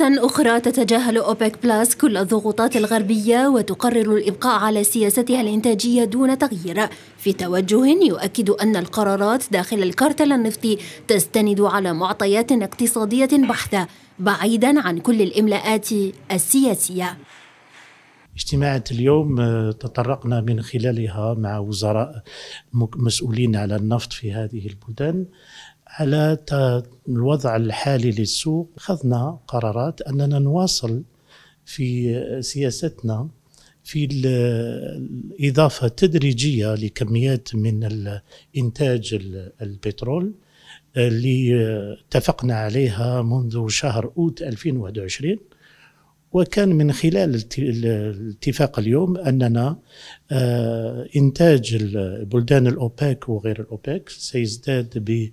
مرة أخرى تتجاهل أوبك بلاس كل الضغوطات الغربية وتقرر الإبقاء على سياستها الإنتاجية دون تغيير في توجه يؤكد أن القرارات داخل الكارتل النفطي تستند على معطيات اقتصادية بحتة بعيدا عن كل الإملاءات السياسية اجتماعات اليوم آه، تطرقنا من خلالها مع وزراء مسؤولين على النفط في هذه البلدان على الوضع الحالي للسوق اخذنا قرارات أننا نواصل في سياستنا في الإضافة التدريجية لكميات من إنتاج البترول اللي اتفقنا عليها منذ شهر أوت 2021 وكان من خلال الاتفاق اليوم أننا آه، إنتاج البلدان الاوبك وغير الاوبك سيزداد ب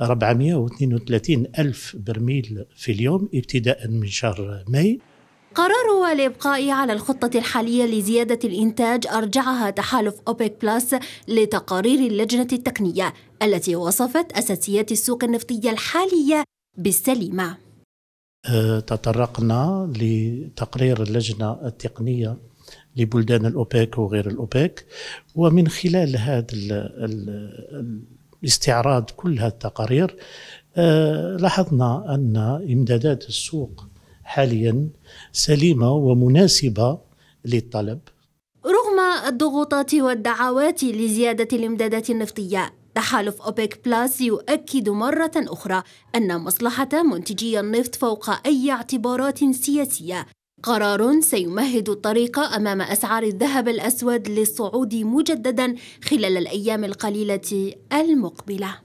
432 ألف برميل في اليوم ابتداء من شهر ماي قراره الإبقاء على الخطة الحالية لزيادة الإنتاج أرجعها تحالف أوبيك بلس لتقارير اللجنة التقنية التي وصفت أساسيات السوق النفطية الحالية بالسليمة أه، تطرقنا لتقرير اللجنة التقنية لبلدان الأوبك وغير الأوبك ومن خلال هذا باستعراض كل هذه التقارير آه، لاحظنا أن إمدادات السوق حاليا سليمة ومناسبة للطلب رغم الضغوطات والدعوات لزيادة الإمدادات النفطية تحالف أوبيك بلاس يؤكد مرة أخرى أن مصلحة منتجي النفط فوق أي اعتبارات سياسية قرار سيمهد الطريق أمام أسعار الذهب الأسود للصعود مجددا خلال الأيام القليلة المقبلة